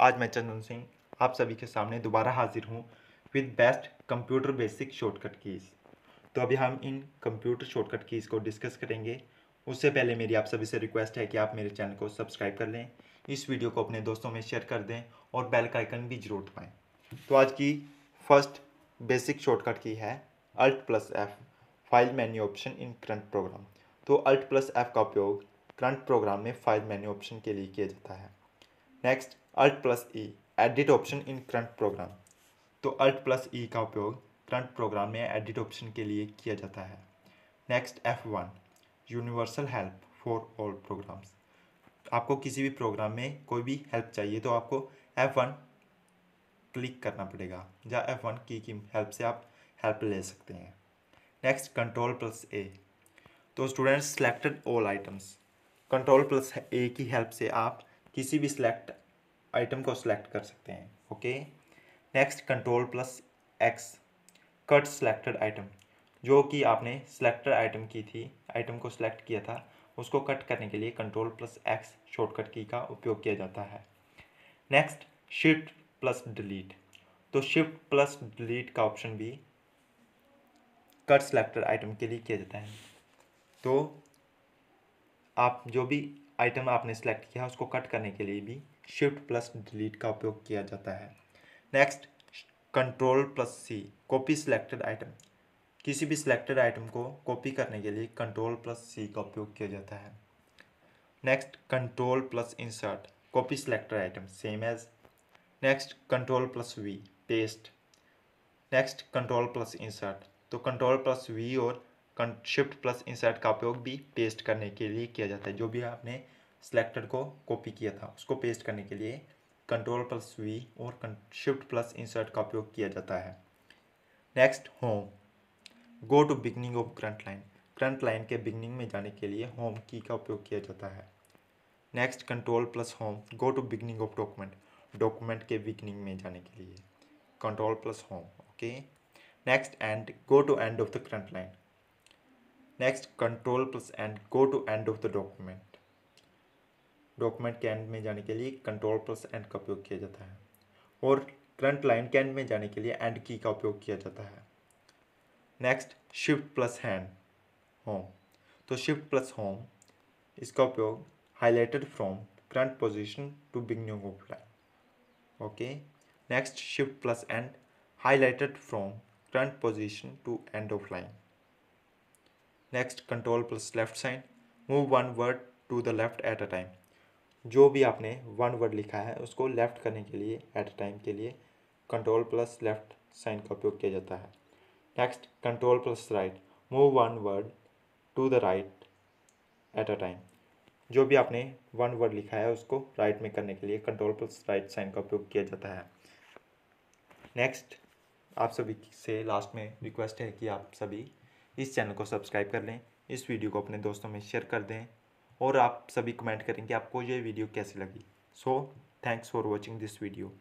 आज मैं चंदन सिंह आप सभी के सामने दोबारा हाजिर हूँ with best computer basic shortcut keys तो अभी हम इन कंप्यूटर शॉर्टकट कीज़ को डिस्कस करेंगे उससे पहले मेरी आप सभी से रिक्वेस्ट है कि आप मेरे चैनल को सब्सक्राइब कर लें इस वीडियो को अपने दोस्तों में शेयर कर दें और बेल का आइकन भी जरूर दबाएँ तो आज की फर्स्ट बेसिक शॉर्टकट की है alt plus F file menu option in current program तो अल्ट प्लस एफ़ का उपयोग करंट प्रोग्राम में फाइल मेन्यू ऑप्शन के लिए किया जाता है next alt plus E edit option in current program तो अल्ट प्लस ई का उपयोग करंट प्रोग्राम में एडिट ऑप्शन के लिए किया जाता है next F one universal help for all programs आपको किसी भी प्रोग्राम में कोई भी हेल्प चाहिए तो आपको एफ वन क्लिक करना पड़ेगा या एफ वन की की हेल्प से आप हेल्प ले सकते हैं नेक्स्ट कंट्रोल प्लस ए तो students selected all items control plus A की हेल्प से आप किसी भी सिलेक्ट आइटम को सिलेक्ट कर सकते हैं okay next control plus X cut selected item जो कि आपने सिलेक्टेड आइटम की थी आइटम को सिलेक्ट किया था उसको कट करने के लिए कंट्रोल प्लस एक्स शॉर्टकट की का उपयोग किया जाता है नेक्स्ट शिफ्ट प्लस डिलीट तो शिफ्ट प्लस डिलीट का ऑप्शन भी कट सिलेक्टेड आइटम के लिए किया जाता है तो आप जो भी आइटम आपने सेलेक्ट किया है उसको कट करने के लिए भी शिफ्ट प्लस डिलीट का उपयोग किया जाता है next control plus C copy selected item किसी भी सिलेक्टेड आइटम को कॉपी करने के लिए कंट्रोल प्लस सी का उपयोग किया जाता है next control plus insert copy selected item same as next control plus V paste next control plus insert तो कंट्रोल प्लस वी और शिफ्ट प्लस इंसर्ट का उपयोग भी पेस्ट करने के लिए किया जाता है जो भी आपने सेलेक्टर को कॉपी किया था उसको पेस्ट करने के लिए कंट्रोल प्लस वी और शिफ्ट प्लस इंसर्ट का उपयोग किया जाता है next home go to beginning of current line current line के बिगनिंग में जाने के लिए होम की का उपयोग किया जाता है next control plus home go to beginning of document document के बिगनिंग में जाने के लिए control plus home okay next end go to end of the current line next control plus end go to end of the document document के end में जाने के लिए कंट्रोल प्लस एंड का उपयोग किया जाता है और करंट लाइन के एंड में जाने के लिए एंड की का उपयोग किया जाता है next shift plus hand home तो शिफ्ट प्लस होम इसका उपयोग highlighted from current position to beginning of line okay next shift plus end highlighted from current position to end of line next control plus left sign move one word to the left at a time जो भी आपने one word लिखा है उसको left करने के लिए eight a time के लिए कंट्रोल प्लस लेफ्ट साइन का उपयोग किया जाता है next control plus right move one word to the right at a time जो भी आपने वन वर्ड लिखा है उसको राइट right में करने के लिए कंट्रोल प्लस राइट साइन का उपयोग किया जाता है नेक्स्ट आप सभी से लास्ट में रिक्वेस्ट है कि आप सभी इस चैनल को सब्सक्राइब कर लें इस वीडियो को अपने दोस्तों में शेयर कर दें और आप सभी कमेंट करें कि आपको ये वीडियो कैसी लगी so thanks for watching this video